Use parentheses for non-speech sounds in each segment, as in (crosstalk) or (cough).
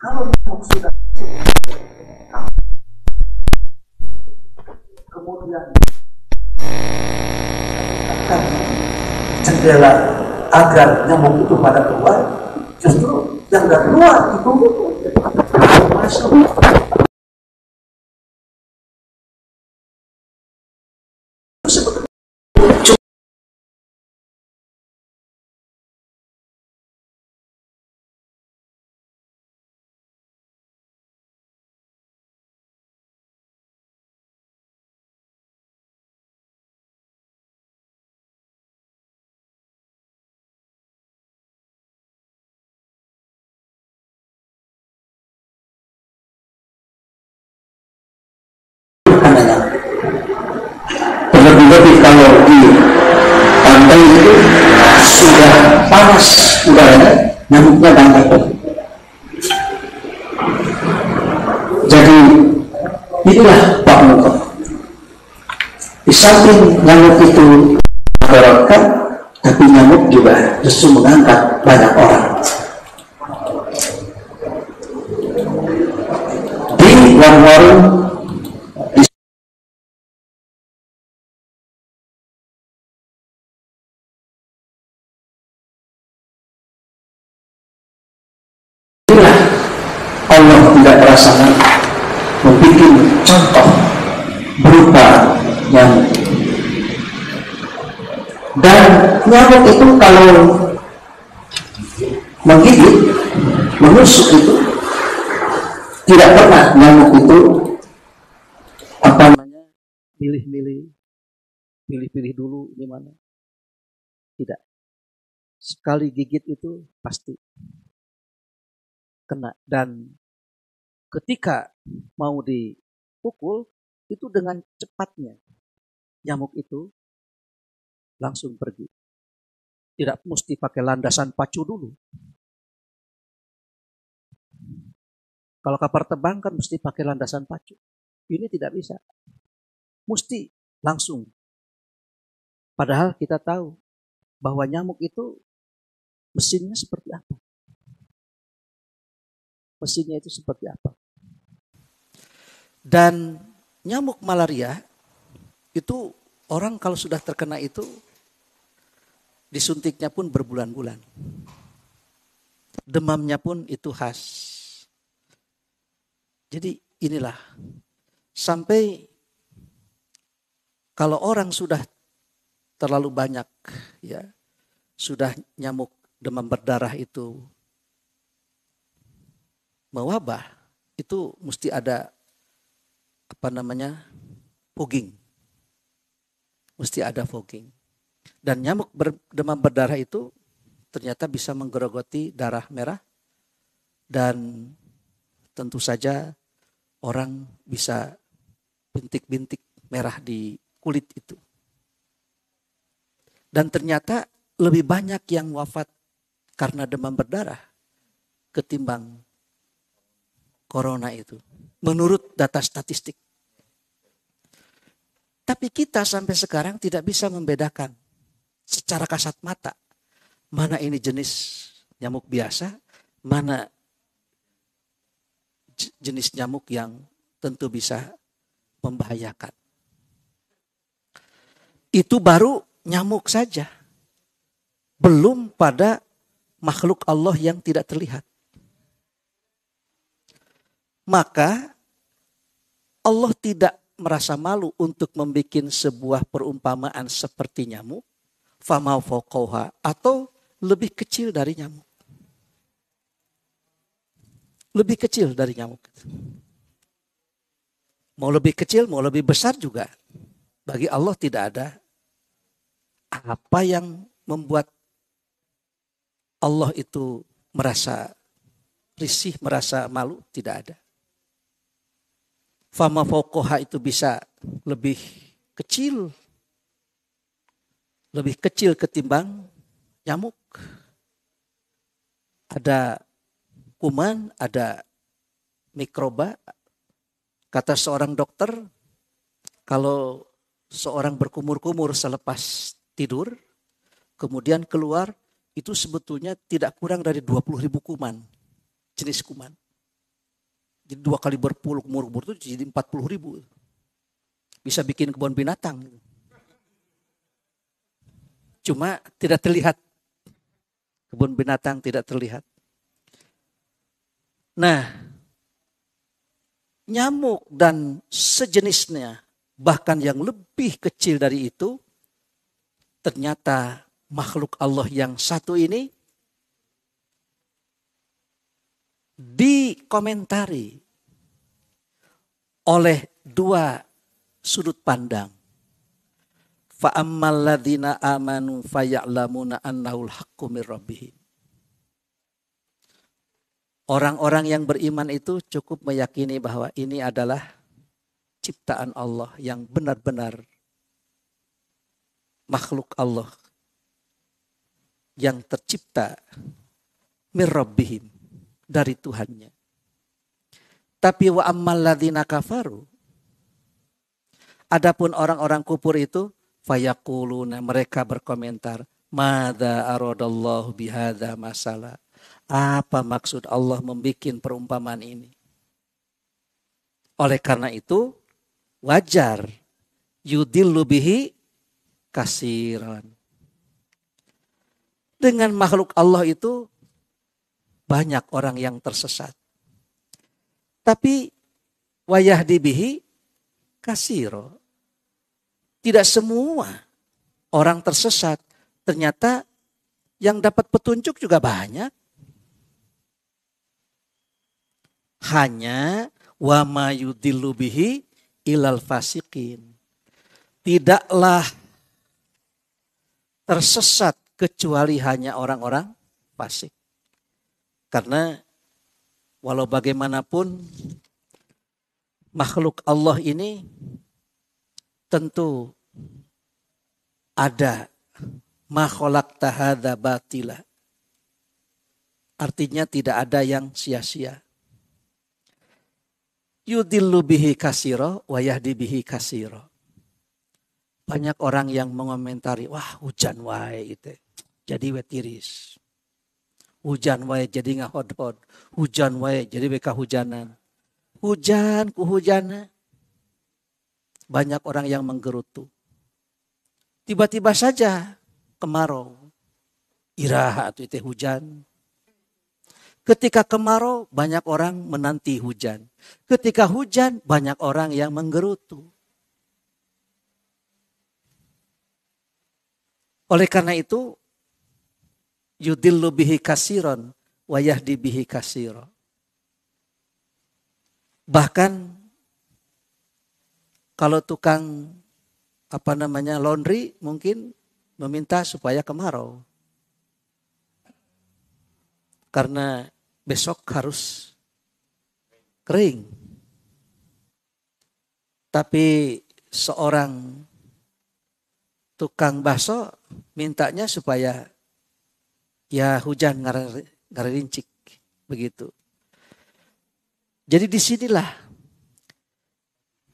kalau memang sudah kemudian akan jendela agar nyamuk itu pada keluar justru yang dari luar itu masuk sudah panas udaranya, nyamuknya banyak. Jadi itulah Pak Muka. Di samping nyamuk itu mendorongkan, tapi nyamuk juga justru mengangkat banyak orang. Di warung-warung dan nyamuk itu kalau menggigit menusuk itu tidak pernah nyamuk itu apa namanya milih-milih pilih-pilih dulu mana tidak sekali gigit itu pasti kena dan ketika mau dipukul itu dengan cepatnya nyamuk itu langsung pergi. Tidak mesti pakai landasan pacu dulu. Kalau kapal terbang kan mesti pakai landasan pacu. Ini tidak bisa. Mesti langsung. Padahal kita tahu bahwa nyamuk itu mesinnya seperti apa. Mesinnya itu seperti apa. Dan nyamuk malaria itu orang kalau sudah terkena itu Disuntiknya pun berbulan-bulan. Demamnya pun itu khas. Jadi inilah sampai kalau orang sudah terlalu banyak ya sudah nyamuk demam berdarah itu mewabah itu mesti ada apa namanya fogging mesti ada fogging dan nyamuk demam berdarah itu ternyata bisa menggerogoti darah merah dan tentu saja orang bisa bintik-bintik merah di kulit itu. Dan ternyata lebih banyak yang wafat karena demam berdarah ketimbang corona itu. Menurut data statistik. Tapi kita sampai sekarang tidak bisa membedakan secara kasat mata mana ini jenis nyamuk biasa, mana jenis nyamuk yang tentu bisa membahayakan. Itu baru nyamuk saja. Belum pada makhluk Allah yang tidak terlihat. Maka Allah tidak merasa malu untuk membuat sebuah perumpamaan seperti nyamuk famau fokoha atau lebih kecil dari nyamuk. Lebih kecil dari nyamuk. Mau lebih kecil, mau lebih besar juga. Bagi Allah tidak ada apa yang membuat Allah itu merasa risih, merasa malu, tidak ada. Fama fokoha itu bisa lebih kecil lebih kecil ketimbang nyamuk. Ada kuman, ada mikroba. Kata seorang dokter, kalau seorang berkumur-kumur selepas tidur, kemudian keluar, itu sebetulnya tidak kurang dari 20 ribu kuman, jenis kuman. Jadi dua kali berpuluh kumur-kumur itu jadi 40 ribu. Bisa bikin kebun binatang. Gitu cuma tidak terlihat. Kebun binatang tidak terlihat. Nah, nyamuk dan sejenisnya, bahkan yang lebih kecil dari itu, ternyata makhluk Allah yang satu ini dikomentari oleh dua sudut pandang Fa ammaladzina amanu faya'lamuna annahu haqqu min rabbihim. Orang-orang yang beriman itu cukup meyakini bahwa ini adalah ciptaan Allah yang benar-benar makhluk Allah yang tercipta mirrabbihim dari Tuhannya. Tapi wa ammal kafaru. Adapun orang-orang kufur itu Fayakuluna mereka berkomentar. Mada aradallahu bihada masalah. Apa maksud Allah membuat perumpamaan ini? Oleh karena itu wajar yudil lubihi kasiran. Dengan makhluk Allah itu banyak orang yang tersesat. Tapi wayah dibihi kasiro. Tidak semua orang tersesat. Ternyata yang dapat petunjuk juga banyak. Hanya wa mayudillu ilal fasikin. Tidaklah tersesat kecuali hanya orang-orang fasik. Karena walau bagaimanapun makhluk Allah ini tentu ada makholak tahada batila. Artinya tidak ada yang sia-sia. Yudillu bihi kasiro, wayahdi bihi kasiro. Banyak orang yang mengomentari, wah hujan wae itu. Jadi wetiris. Hujan wae jadi ngahod-hod. Hujan wae jadi beka hujanan. Hujan kuhujana banyak orang yang menggerutu. Tiba-tiba saja kemarau. Irah atau itu hujan. Ketika kemarau banyak orang menanti hujan. Ketika hujan banyak orang yang menggerutu. Oleh karena itu yudillu bihi kasiron wayahdi bihi kasiro. Bahkan kalau tukang apa namanya laundry mungkin meminta supaya kemarau. Karena besok harus kering. Tapi seorang tukang baso mintanya supaya ya hujan ngarerincik begitu. Jadi disinilah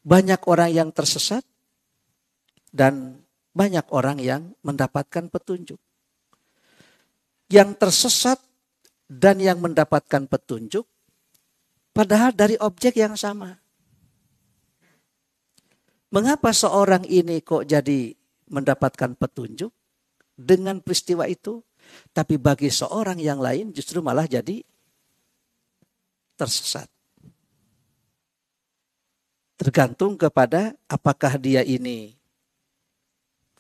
banyak orang yang tersesat dan banyak orang yang mendapatkan petunjuk. Yang tersesat dan yang mendapatkan petunjuk padahal dari objek yang sama. Mengapa seorang ini kok jadi mendapatkan petunjuk dengan peristiwa itu? Tapi bagi seorang yang lain justru malah jadi tersesat tergantung kepada apakah dia ini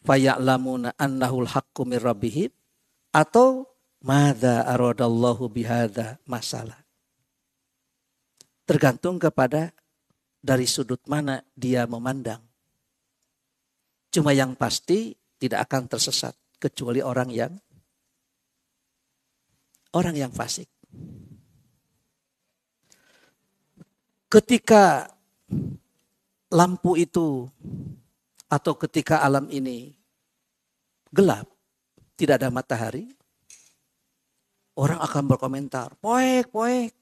fayaklamuna annahul haqqu min rabbihim atau madza aradallahu bihadza masalah. Tergantung kepada dari sudut mana dia memandang. Cuma yang pasti tidak akan tersesat kecuali orang yang orang yang fasik. Ketika lampu itu atau ketika alam ini gelap, tidak ada matahari, orang akan berkomentar, poek, poek.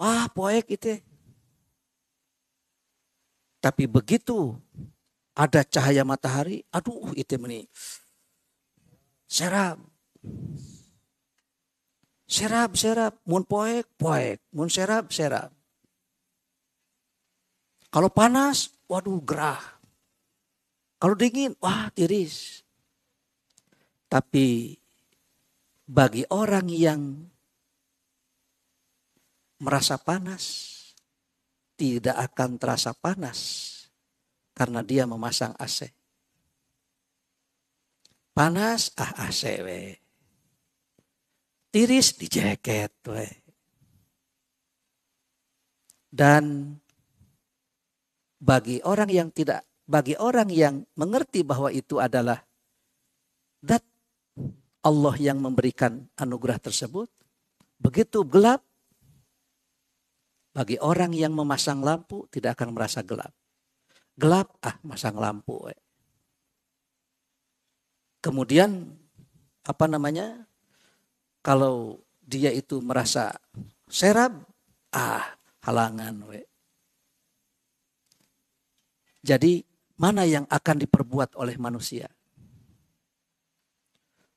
Wah, poek itu. Tapi begitu ada cahaya matahari, aduh itu meni. Serap. Serap, serap. Mun poek, poek. Mun serap, serap. Kalau panas, waduh gerah. Kalau dingin, wah tiris. Tapi bagi orang yang merasa panas, tidak akan terasa panas karena dia memasang AC. Panas, ah AC we. Tiris di jaket we. Dan bagi orang yang tidak bagi orang yang mengerti bahwa itu adalah dat Allah yang memberikan anugerah tersebut begitu gelap bagi orang yang memasang lampu tidak akan merasa gelap gelap ah masang lampu eh. kemudian apa namanya kalau dia itu merasa serab ah halangan we jadi mana yang akan diperbuat oleh manusia?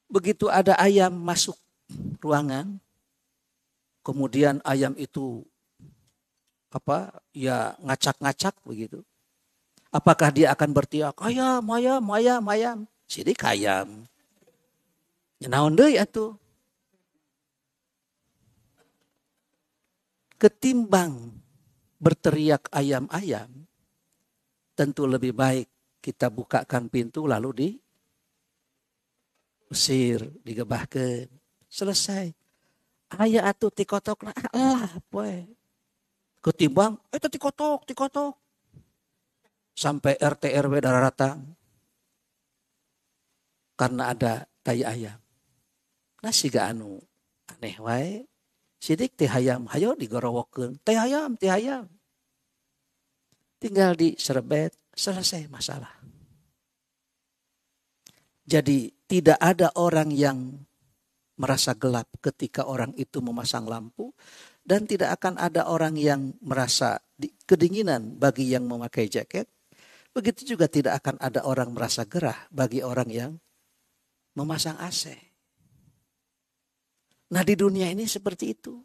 Begitu ada ayam masuk ruangan, kemudian ayam itu apa ya ngacak-ngacak begitu. Apakah dia akan bertiak, ayam, ayam, ayam, ayam. Jadi ayam. deh ya tuh. Ketimbang berteriak ayam-ayam, tentu lebih baik kita bukakan pintu lalu di usir, digebahkan. Selesai. Ayah atuh tikotok lah ah, ah, poe. Ketimbang itu eh, tikotok, tikotok. Sampai RT RW rata. karena ada tai ayam. Nasi gak anu aneh wae. Sidik teh ayam, hayo digorowokeun. Teh ayam, teh ayam. Tinggal di serbet selesai masalah. Jadi tidak ada orang yang merasa gelap ketika orang itu memasang lampu dan tidak akan ada orang yang merasa kedinginan bagi yang memakai jaket. Begitu juga tidak akan ada orang merasa gerah bagi orang yang memasang AC. Nah di dunia ini seperti itu.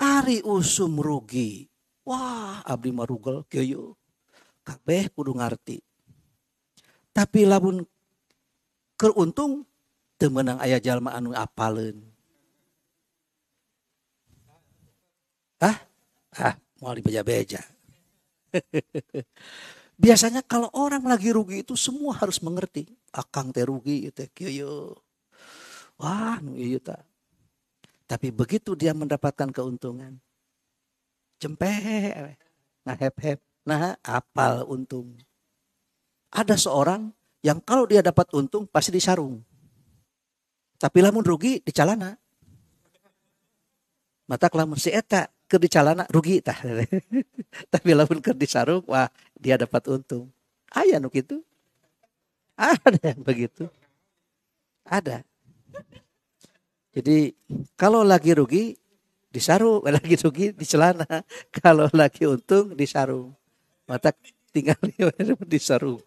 Ari usum rugi. Wah, abdi marugel kieu. Kabeh kudu ngarti. Tapi labun keruntung temenang ayah jalma anu apalen Hah? Hah, mau dibeja-beja. (laughs) Biasanya kalau orang lagi rugi itu semua harus mengerti. Akang teh rugi, teh Wah, nu ieu tak tapi begitu dia mendapatkan keuntungan, jempeh, nah hep hep, nah apal untung. Ada seorang yang kalau dia dapat untung pasti disarung. Tapi lamun rugi di calana. Mata kelamun si eta ke di calana rugi tah. (laughs) Tapi lamun ke di sarung wah dia dapat untung. Ayah nuk itu, Ada yang begitu. Ada. Jadi kalau lagi rugi disarung, sarung, (laughs) lagi rugi di celana, (laughs) kalau lagi untung disarung. sarung. Mata tinggal di (laughs) sarung.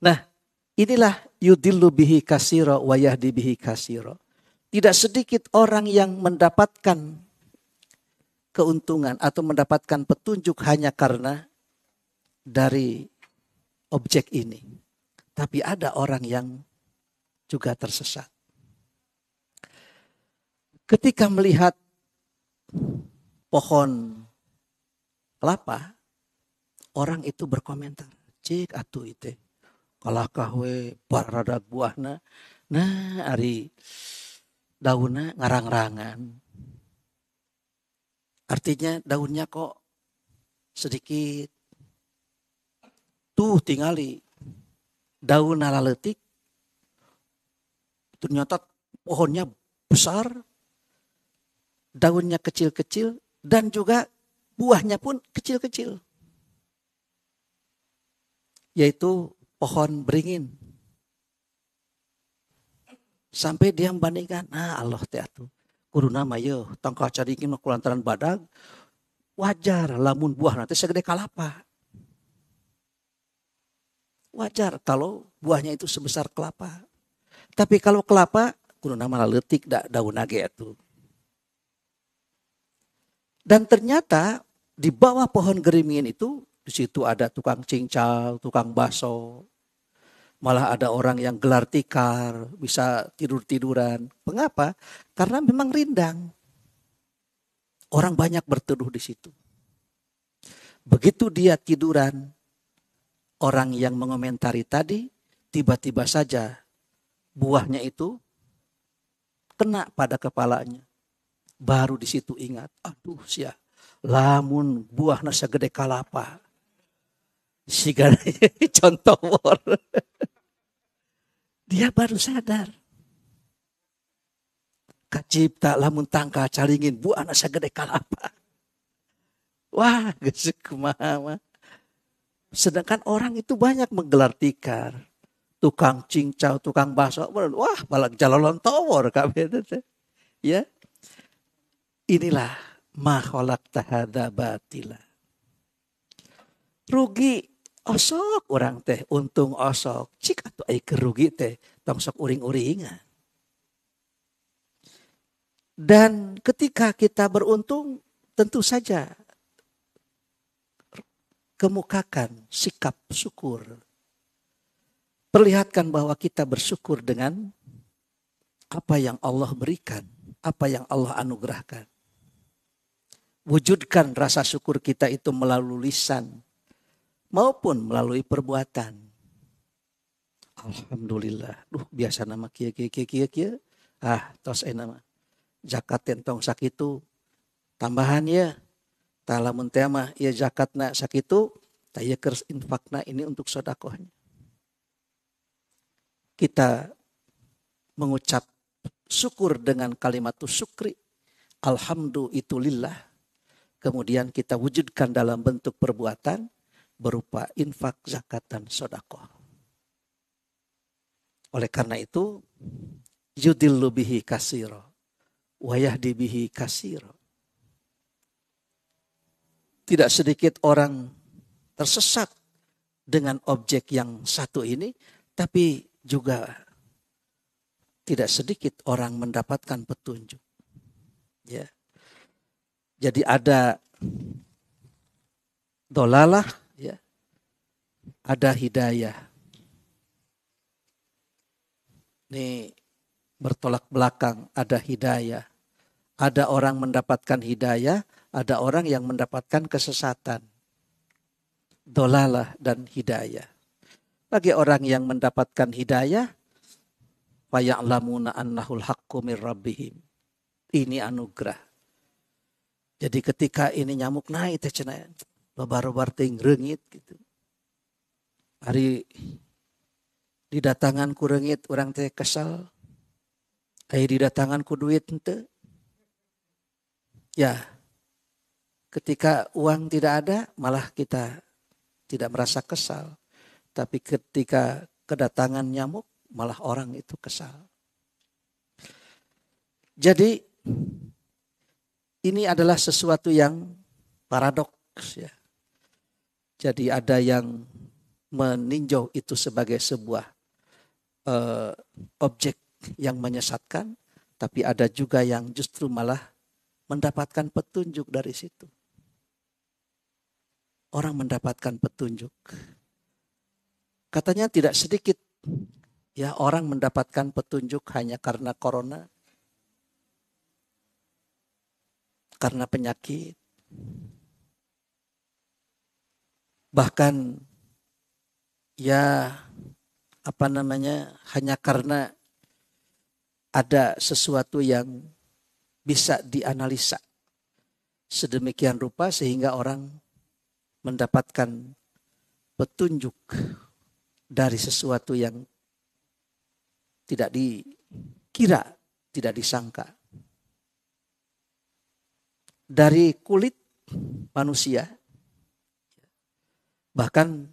nah, inilah yudillu bihi kasiro wa yahdi bihi kasiro. Tidak sedikit orang yang mendapatkan keuntungan atau mendapatkan petunjuk hanya karena dari objek ini. Tapi ada orang yang juga tersesat. Ketika melihat pohon kelapa, orang itu berkomentar, cik atu ite, kalah kahwe barada buahna, nah ari daunnya ngarang-rangan. Artinya daunnya kok sedikit tuh tingali daun nalaletik Ternyata pohonnya besar, daunnya kecil-kecil, dan juga buahnya pun kecil-kecil. Yaitu pohon beringin. Sampai dia membandingkan, nah Allah teatu. Kuruna mayo, tangkah mau kulantaran badang, Wajar lamun buah nanti segede kalapa. Wajar kalau buahnya itu sebesar kelapa. Tapi kalau kelapa, kudu nama letik da, daun naga itu. Dan ternyata di bawah pohon gerimin itu di situ ada tukang cincal, tukang baso, malah ada orang yang gelar tikar, bisa tidur-tiduran. Mengapa? Karena memang rindang. Orang banyak berteduh di situ. Begitu dia tiduran, orang yang mengomentari tadi tiba-tiba saja buahnya itu kena pada kepalanya. Baru di situ ingat, aduh sia, lamun buahnya segede kalapa. Sigar (laughs) contoh war. Dia baru sadar. Kacipta lamun tangka calingin buahnya segede kalapa. Wah, gesek mama. Sedangkan orang itu banyak menggelar tikar tukang cincau, tukang baso, wah balak jalolon tower Ya. Inilah makhluk tahada batila. Rugi osok orang teh, untung osok. Cik atau ai kerugi teh, sok uring-uringan. Dan ketika kita beruntung, tentu saja kemukakan sikap syukur Perlihatkan bahwa kita bersyukur dengan apa yang Allah berikan, apa yang Allah anugerahkan. Wujudkan rasa syukur kita itu melalui lisan maupun melalui perbuatan. Alhamdulillah. Duh, biasa nama kia kia kia kia kia. Ah, tos enama. Eh zakat tentong sakitu. Tambahan ya. Talamun tema ya na sakitu. Tayaker infakna ini untuk sodakohnya kita mengucap syukur dengan kalimat syukri. alhamdulillah itu lillah. Kemudian kita wujudkan dalam bentuk perbuatan berupa infak, zakat, dan sodako Oleh karena itu, yudillu bihi kasiro, wayahdi bihi kasiro. Tidak sedikit orang tersesat dengan objek yang satu ini, tapi juga tidak sedikit orang mendapatkan petunjuk. Ya. Jadi ada dolalah, ya. ada hidayah. Ini bertolak belakang, ada hidayah. Ada orang mendapatkan hidayah, ada orang yang mendapatkan kesesatan. Dolalah dan hidayah. Bagi orang yang mendapatkan hidayah, fayalamuna annahul haqqu mir rabbihim. Ini anugerah. Jadi ketika ini nyamuk naik teh cenah babar-babar ting reungit gitu. Ari didatangan ku reungit orang teh kesal. Ari didatangan ku duit henteu. Ya. Ketika uang tidak ada malah kita tidak merasa kesal. Tapi ketika kedatangan nyamuk, malah orang itu kesal. Jadi ini adalah sesuatu yang paradoks ya. Jadi ada yang meninjau itu sebagai sebuah uh, objek yang menyesatkan, tapi ada juga yang justru malah mendapatkan petunjuk dari situ. Orang mendapatkan petunjuk. Katanya tidak sedikit ya orang mendapatkan petunjuk hanya karena corona, karena penyakit, bahkan ya apa namanya hanya karena ada sesuatu yang bisa dianalisa sedemikian rupa sehingga orang mendapatkan petunjuk dari sesuatu yang tidak dikira, tidak disangka. Dari kulit manusia, bahkan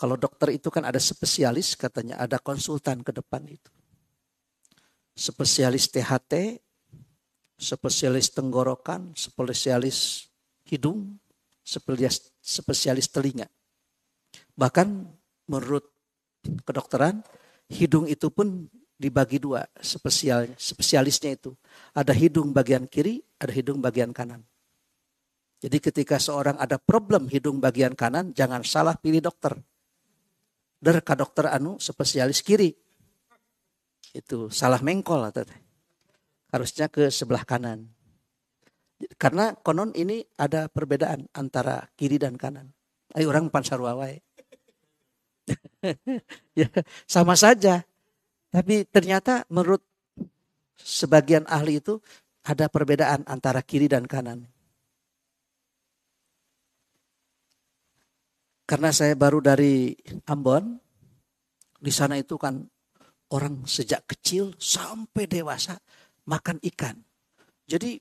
kalau dokter itu kan ada spesialis katanya, ada konsultan ke depan itu. Spesialis THT, spesialis tenggorokan, spesialis hidung, spesialis, telinga. Bahkan menurut kedokteran hidung itu pun dibagi dua spesial spesialisnya itu ada hidung bagian kiri ada hidung bagian kanan jadi ketika seorang ada problem hidung bagian kanan jangan salah pilih dokter derka dokter anu spesialis kiri itu salah mengkol atau harusnya ke sebelah kanan karena konon ini ada perbedaan antara kiri dan kanan ayo orang pansarwawai (laughs) ya, sama saja. Tapi ternyata menurut sebagian ahli itu ada perbedaan antara kiri dan kanan. Karena saya baru dari Ambon, di sana itu kan orang sejak kecil sampai dewasa makan ikan. Jadi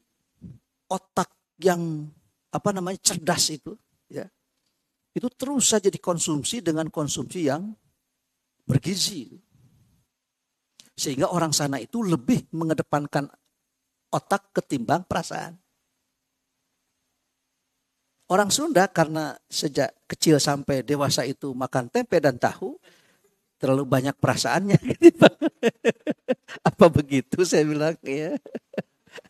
otak yang apa namanya cerdas itu ya itu terus saja dikonsumsi dengan konsumsi yang bergizi. Sehingga orang sana itu lebih mengedepankan otak ketimbang perasaan. Orang Sunda karena sejak kecil sampai dewasa itu makan tempe dan tahu, terlalu banyak perasaannya. (laughs) Apa begitu saya bilang ya.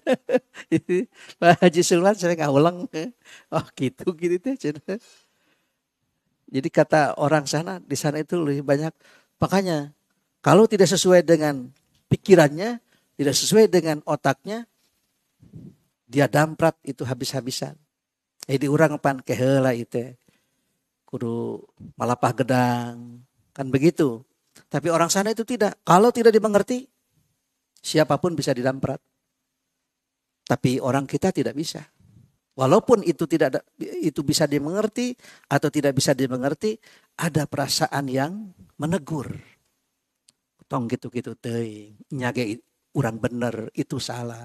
(laughs) Pak Haji Sulwan saya ngawulang. Ya. Oh gitu gitu. gitu ya, jadi kata orang sana, di sana itu lebih banyak. Makanya kalau tidak sesuai dengan pikirannya, tidak sesuai dengan otaknya, dia damprat itu habis-habisan. Jadi eh, orang pan kehela itu. Kudu malapah gedang. Kan begitu. Tapi orang sana itu tidak. Kalau tidak dimengerti, siapapun bisa didamprat. Tapi orang kita tidak bisa. Walaupun itu tidak itu bisa dimengerti atau tidak bisa dimengerti, ada perasaan yang menegur. Tong gitu-gitu teh, nyage urang bener itu salah.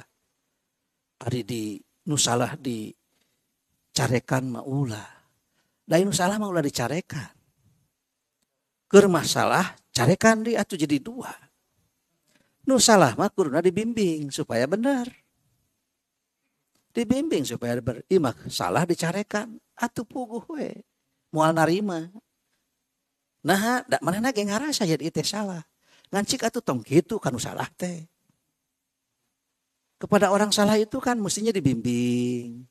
Ari di nusalah carekan maula. nu nusalah maula dicarekan. Keur masalah carekan di atau jadi dua. Nusalah mah kuruna dibimbing supaya benar dibimbing supaya berimak salah dicarekan atau puguh we mual narima nah dak mana nage ngarasa jadi ya itu salah ngancik atau tong gitu kan salah teh kepada orang salah itu kan mestinya dibimbing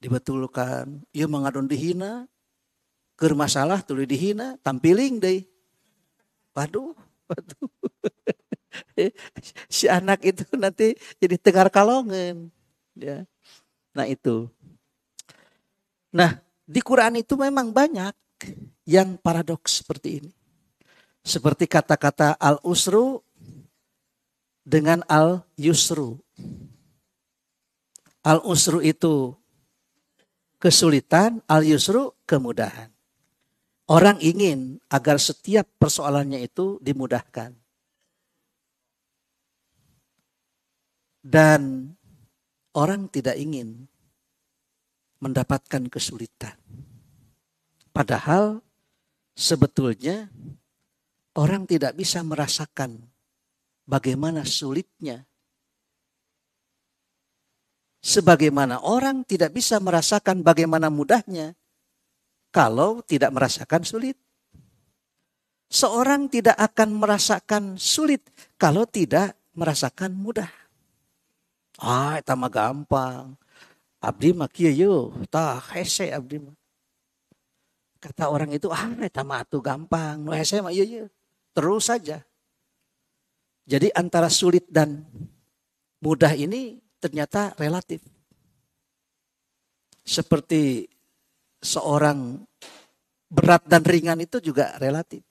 dibetulkan ia mengadon dihina ke masalah tuli dihina tampiling deh waduh waduh (laughs) si anak itu nanti jadi tegar kalongan ya Nah itu. Nah di Quran itu memang banyak yang paradoks seperti ini. Seperti kata-kata al-usru dengan al-yusru. Al-usru itu kesulitan, al-yusru kemudahan. Orang ingin agar setiap persoalannya itu dimudahkan. Dan Orang tidak ingin mendapatkan kesulitan. Padahal sebetulnya orang tidak bisa merasakan bagaimana sulitnya. Sebagaimana orang tidak bisa merasakan bagaimana mudahnya kalau tidak merasakan sulit. Seorang tidak akan merasakan sulit kalau tidak merasakan mudah. Ah, itu mah gampang. Abdi mah kieu yo, tah hese abdi mah. Kata orang itu, ah itu mah atuh gampang, nu hese mah ieu ieu. Terus saja. Jadi antara sulit dan mudah ini ternyata relatif. Seperti seorang berat dan ringan itu juga relatif.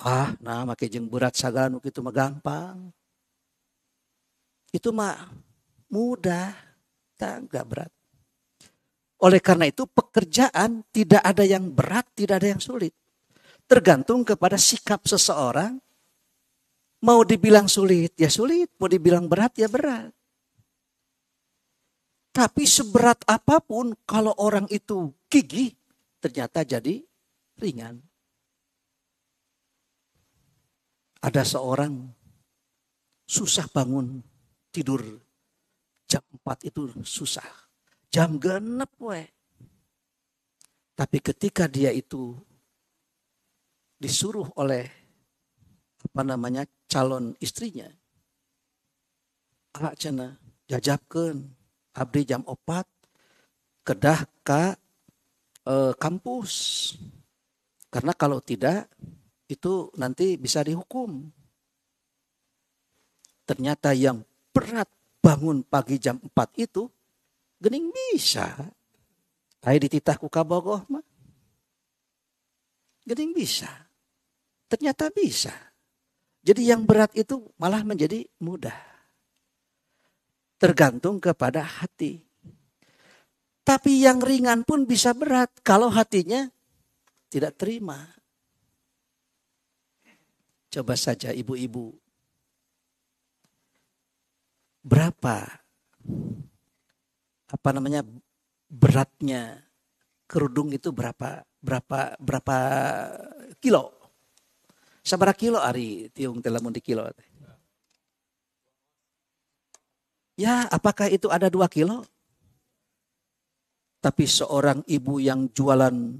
Ah, nah makai jeng berat sagala nu kitu mah gampang. Itu mah mudah, tak nggak berat. Oleh karena itu pekerjaan tidak ada yang berat, tidak ada yang sulit. Tergantung kepada sikap seseorang. Mau dibilang sulit, ya sulit. Mau dibilang berat, ya berat. Tapi seberat apapun kalau orang itu gigih ternyata jadi ringan. Ada seorang susah bangun tidur jam 4 itu susah. Jam genep we. Tapi ketika dia itu disuruh oleh apa namanya calon istrinya. Alak cena jajabkan abdi jam opat kedah ke eh, kampus. Karena kalau tidak itu nanti bisa dihukum. Ternyata yang berat bangun pagi jam 4 itu, gening bisa. Ayo dititahku kabogoh mah. Gening bisa. Ternyata bisa. Jadi yang berat itu malah menjadi mudah. Tergantung kepada hati. Tapi yang ringan pun bisa berat kalau hatinya tidak terima. Coba saja ibu-ibu berapa apa namanya beratnya kerudung itu berapa berapa berapa kilo seberapa kilo ari tiung telamun di kilo ya apakah itu ada dua kilo tapi seorang ibu yang jualan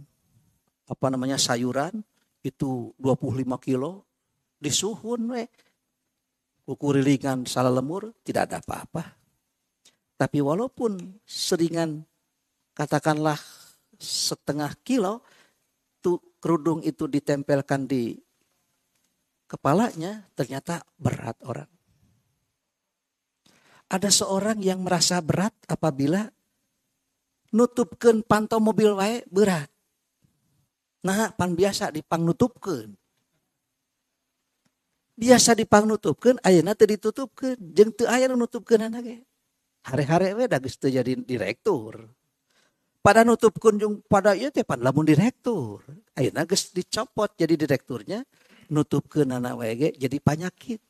apa namanya sayuran itu 25 kilo disuhun we kuku rilingan salah lemur, tidak ada apa-apa. Tapi walaupun seringan katakanlah setengah kilo, tuh kerudung itu ditempelkan di kepalanya, ternyata berat orang. Ada seorang yang merasa berat apabila nutupkan pantau mobil wae berat. Nah, pan biasa dipang nutupkan biasa dipangnutupkan ayana tadi ditutupkan jeng tu aya nutupkan anaknya hari-hari we da geus jadi direktur pada nutup kunjung pada ieu teh pan lamun direktur ayeuna geus dicopot jadi direkturnya ke anak we jadi penyakit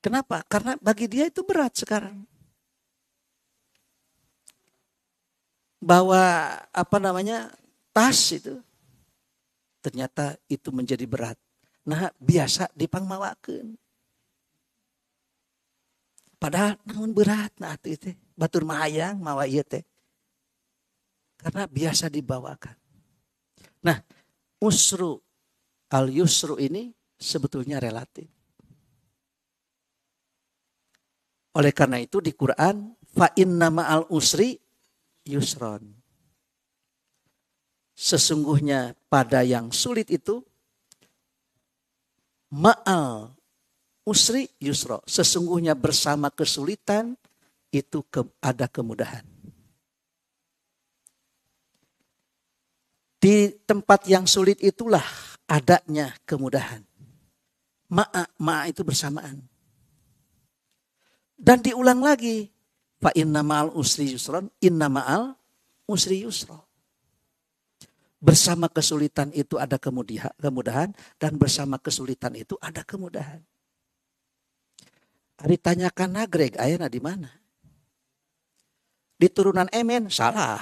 kenapa karena bagi dia itu berat sekarang bawa apa namanya tas itu ternyata itu menjadi berat nah biasa dipangmawakan. padahal namun berat nah itu itu batur mahayang mawa iya teh karena biasa dibawakan nah usru al yusru ini sebetulnya relatif oleh karena itu di Quran fa nama al usri yusron sesungguhnya pada yang sulit itu Ma'al usri yusro. Sesungguhnya bersama kesulitan itu ke, ada kemudahan. Di tempat yang sulit itulah adanya kemudahan. Ma'a, ma'a itu bersamaan. Dan diulang lagi. Fa inna ma'al usri yusron, inna ma'al usri yusro bersama kesulitan itu ada kemudahan dan bersama kesulitan itu ada kemudahan. Hari tanyakan nagreg ayana di mana? Di turunan Emen salah.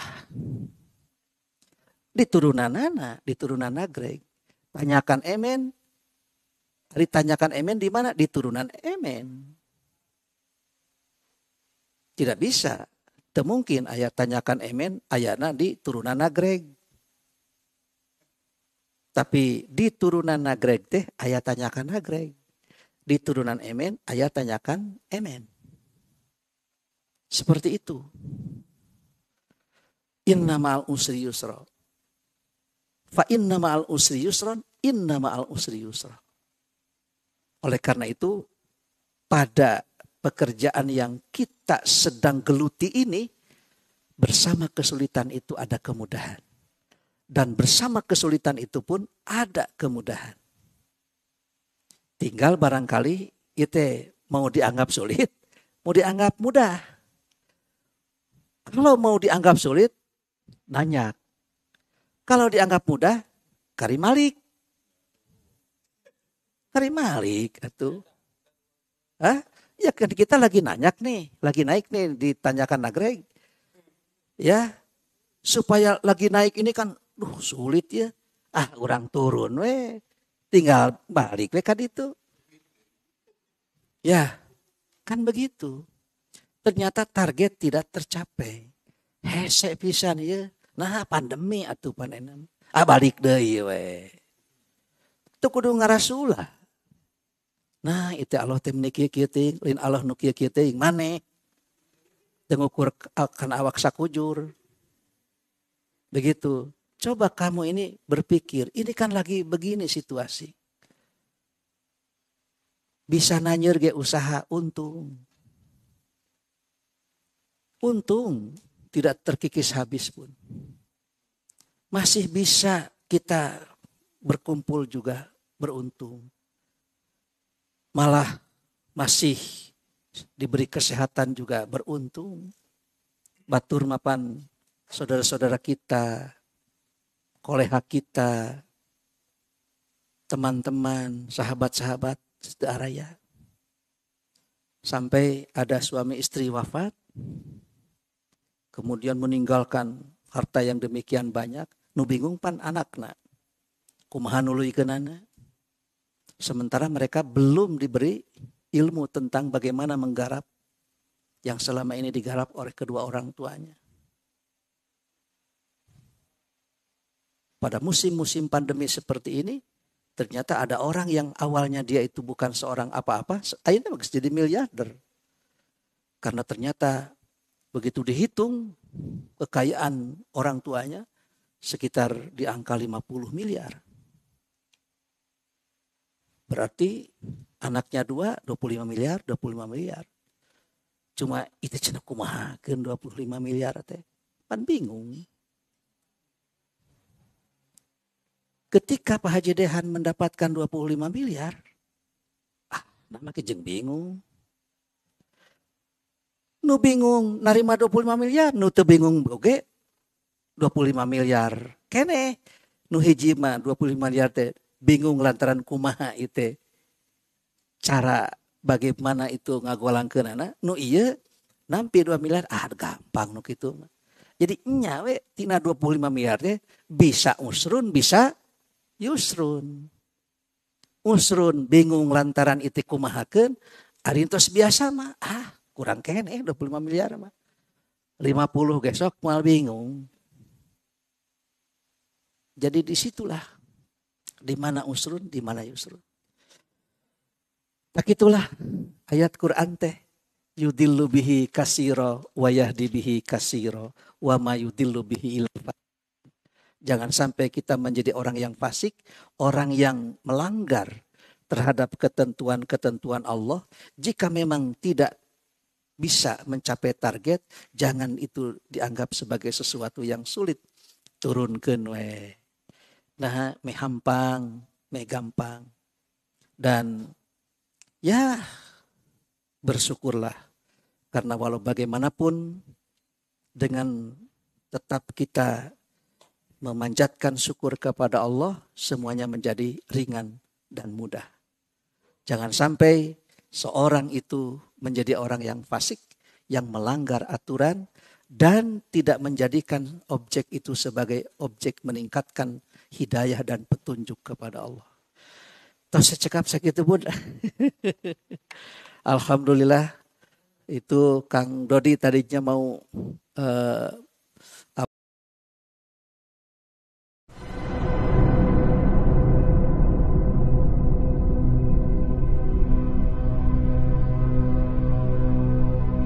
Di turunan Nana, di turunan nagreg. Tanyakan Emen. Hari tanyakan Emen di mana? Di turunan Emen. Tidak bisa. Tidak mungkin ayat tanyakan Emen ayana di turunan nagreg. Tapi di turunan Nagreg teh ayah tanyakan Nagreg. Di turunan Emen ayah tanyakan Emen. Seperti itu. Inna ma'al usri yusra. Fa inna ma'al usri yusra. inna ma'al usri yusra. Oleh karena itu, pada pekerjaan yang kita sedang geluti ini, bersama kesulitan itu ada kemudahan. Dan bersama kesulitan itu pun ada kemudahan. Tinggal barangkali itu mau dianggap sulit, mau dianggap mudah. Kalau mau dianggap sulit, nanya. Kalau dianggap mudah, kari malik. Kari malik itu. Hah? Ya kan kita lagi nanya nih, lagi naik nih ditanyakan nagreg. Ya, supaya lagi naik ini kan duh sulit ya. Ah orang turun we tinggal balik we kan itu. Ya kan begitu. Ternyata target tidak tercapai. Hese pisan ya. Nah pandemi atau panenan. Ah balik ya we. Itu kudu ngarasulah. Nah itu Allah tim kieu kieu lain Allah nu kieu kieu teuing maneh. Tengukur akan ah, awak sakujur. Begitu. Coba kamu ini berpikir, ini kan lagi begini situasi. Bisa nanyur ge usaha untung. Untung tidak terkikis habis pun. Masih bisa kita berkumpul juga beruntung. Malah masih diberi kesehatan juga beruntung. Batur mapan saudara-saudara kita koleha kita, teman-teman, sahabat-sahabat, saudara ya. Sampai ada suami istri wafat, kemudian meninggalkan harta yang demikian banyak, nu bingung pan nak Kumaha kenana. Sementara mereka belum diberi ilmu tentang bagaimana menggarap yang selama ini digarap oleh kedua orang tuanya. pada musim-musim pandemi seperti ini, ternyata ada orang yang awalnya dia itu bukan seorang apa-apa, akhirnya jadi miliarder. Karena ternyata begitu dihitung kekayaan orang tuanya sekitar di angka 50 miliar. Berarti anaknya dua, 25 miliar, 25 miliar. Cuma itu cina kumaha, 25 kan miliar teh. Pan bingung. Ketika Pak Haji Dehan mendapatkan 25 miliar, ah, nama kejeng bingung. Nu bingung, narima 25 miliar, nu bingung puluh 25 miliar. Kene, nu hiji puluh 25 miliar teh bingung lantaran kumaha itu, Cara bagaimana itu ngagolang ke nana, nu iya nampi 2 miliar, ah gampang nu itu, Jadi nyawe tina 25 miliar teh bisa usrun, bisa yusrun. Usrun bingung lantaran itu kumahakeun, ari biasa mah ah kurang kene 25 eh, miliar mah. 50 gesok mal bingung. Jadi disitulah di mana usrun, di mana yusrun. Tak itulah ayat Quran teh yudillu bihi kasiro wa yahdi bihi kasiro wa ma yudillu bihi Jangan sampai kita menjadi orang yang fasik, orang yang melanggar terhadap ketentuan-ketentuan Allah. Jika memang tidak bisa mencapai target, jangan itu dianggap sebagai sesuatu yang sulit. Turun ke we. Nah, mehampang, megampang. Dan ya bersyukurlah karena walau bagaimanapun dengan tetap kita memanjatkan syukur kepada Allah, semuanya menjadi ringan dan mudah. Jangan sampai seorang itu menjadi orang yang fasik, yang melanggar aturan, dan tidak menjadikan objek itu sebagai objek meningkatkan hidayah dan petunjuk kepada Allah. Tahu saya cekap segitu pun. (laughs) Alhamdulillah itu Kang Dodi tadinya mau uh,